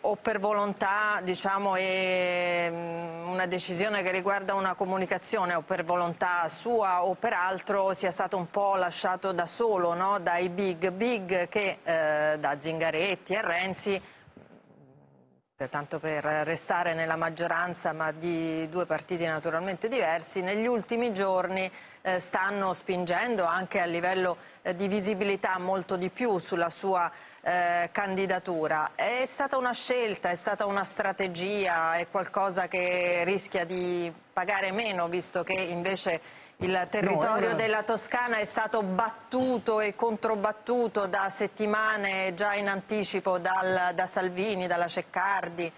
o per volontà diciamo, è mm, una decisione che riguarda una comunicazione o per volontà sua o per altro sia stato un po' lasciato da solo no? dai big big che eh, da Zingaretti a Renzi tanto per restare nella maggioranza ma di due partiti naturalmente diversi, negli ultimi giorni eh, stanno spingendo anche a livello eh, di visibilità molto di più sulla sua eh, candidatura. È stata una scelta, è stata una strategia, è qualcosa che rischia di pagare meno, visto che invece il territorio no, della Toscana è stato battuto e controbattuto da settimane già in anticipo dal, da Salvini, dalla Ceccardi.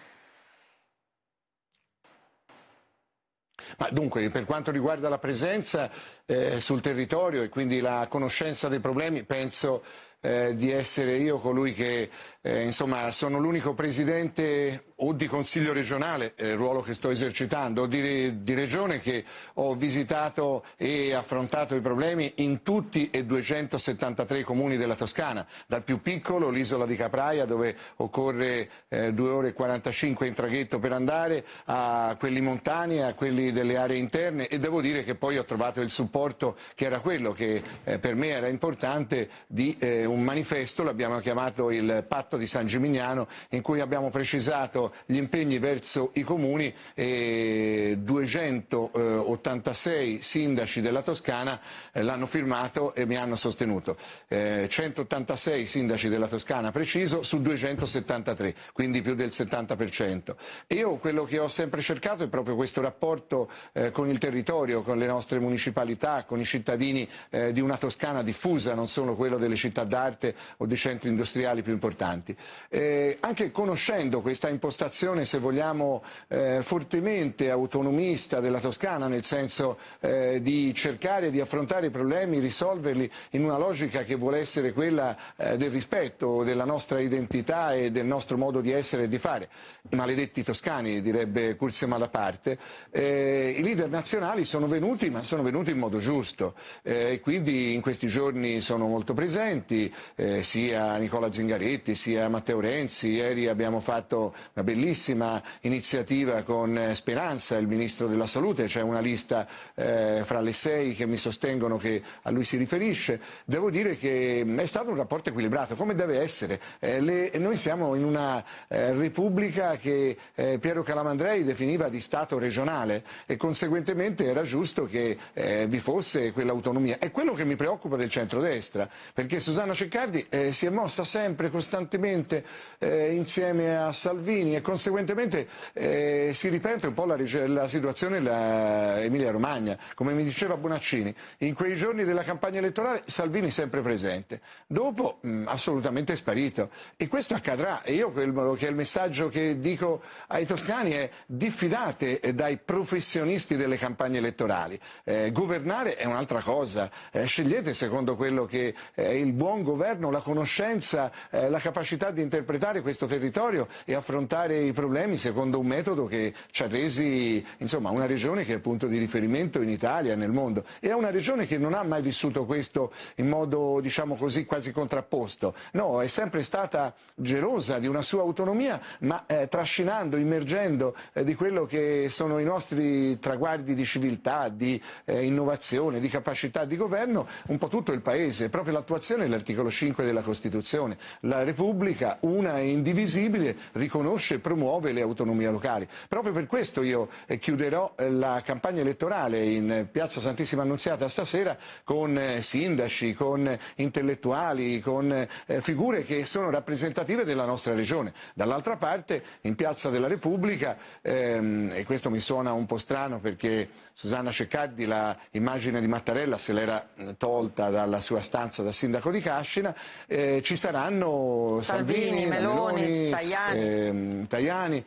Ma dunque, per quanto riguarda la presenza eh, sul territorio e quindi la conoscenza dei problemi, penso eh, di essere io colui che, eh, insomma, sono l'unico presidente o di consiglio regionale, eh, ruolo che sto esercitando, o di, di regione che ho visitato e affrontato i problemi in tutti e 273 comuni della Toscana, dal più piccolo, l'isola di Capraia, dove occorre eh, 2 ore e 45 in traghetto per andare, a quelli montani, a quelli delle aree interne e devo dire che poi ho trovato il supporto che era quello che eh, per me era importante di eh, un manifesto, l'abbiamo chiamato il patto di San Gimignano, in cui abbiamo precisato gli impegni verso i comuni e 286 sindaci della Toscana eh, l'hanno firmato e mi hanno sostenuto. 186 eh, sindaci della Toscana preciso su 273, quindi più del 70%. Io quello che ho sempre cercato è proprio questo rapporto eh, con il territorio, con le nostre municipalità, con i cittadini di una Toscana diffusa, non solo quello delle città d'arte o dei centri industriali più importanti. Eh, anche conoscendo questa impostazione, se vogliamo, eh, fortemente autonomista della Toscana, nel senso eh, di cercare di affrontare i problemi, risolverli in una logica che vuole essere quella eh, del rispetto della nostra identità e del nostro modo di essere e di fare. Maledetti toscani, direbbe Curzio Malaparte, eh, i leader nazionali sono venuti, ma sono venuti in modo giusto. Eh, e quindi in questi giorni sono molto presenti, eh, sia Nicola Zingaretti, sia Matteo Renzi. Ieri abbiamo fatto una bellissima iniziativa con eh, Speranza, il Ministro della Salute, c'è cioè una lista eh, fra le sei che mi sostengono che a lui si riferisce. Devo dire che mm, è stato un rapporto equilibrato, come deve essere. Eh, le, noi siamo in una eh, Repubblica che eh, Piero Calamandrei definiva di Stato regionale e conseguentemente era giusto che vi fosse quell'autonomia. È quello che mi preoccupa del centrodestra, perché Susanna Ceccardi eh, si è mossa sempre costantemente eh, insieme a Salvini e conseguentemente eh, si ripete un po' la, la situazione in Emilia Romagna, come mi diceva Bonaccini, in quei giorni della campagna elettorale Salvini sempre presente, dopo mh, mm, assolutamente sparito e questo accadrà e io quello che è il messaggio che dico ai toscani è diffidate eh, dai professionisti delle campagne elettorali, eh, governare è un'altra cosa, eh, scegliete secondo quello che è il buon governo la conoscenza, eh, la capacità di interpretare questo territorio e affrontare i problemi secondo un metodo che ci ha resi insomma, una regione che è punto di riferimento in Italia, e nel mondo. E è una regione che non ha mai vissuto questo in modo diciamo così, quasi contrapposto. No, è sempre stata gelosa di una sua autonomia, ma eh, trascinando, immergendo eh, di quello che sono i nostri traguardi di civiltà, di eh, innovazione, di capacità di governo, un po' tutto il Paese. Proprio l'attuazione dell'articolo l'articolo 5 della Costituzione. La Repubblica, una e indivisibile, riconosce e promuove le autonomie locali. Proprio per questo io eh, chiuderò eh, la campagna elettorale in Piazza Santissima Annunziata stasera con eh, sindaci, con intellettuali, con figure che sono rappresentative della nostra regione. Dall'altra parte, in Piazza della Repubblica, ehm, e questo mi suona un po' strano perché Susanna Ceccardi l'immagine di Mattarella se l'era tolta dalla sua stanza da sindaco di Cascia, Fascina, eh, ci saranno Salvini, Salvini Meloni, Meloni Tajani. Ehm, Tajani.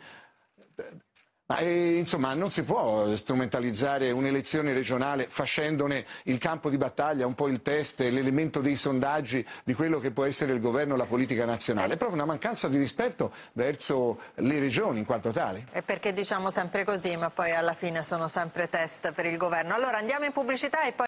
Ma eh, insomma non si può strumentalizzare un'elezione regionale facendone il campo di battaglia, un po' il test, l'elemento dei sondaggi di quello che può essere il governo la politica nazionale. È proprio una mancanza di rispetto verso le regioni in quanto tali. E perché diciamo sempre così, ma poi alla fine sono sempre test per il governo. Allora andiamo in pubblicità e poi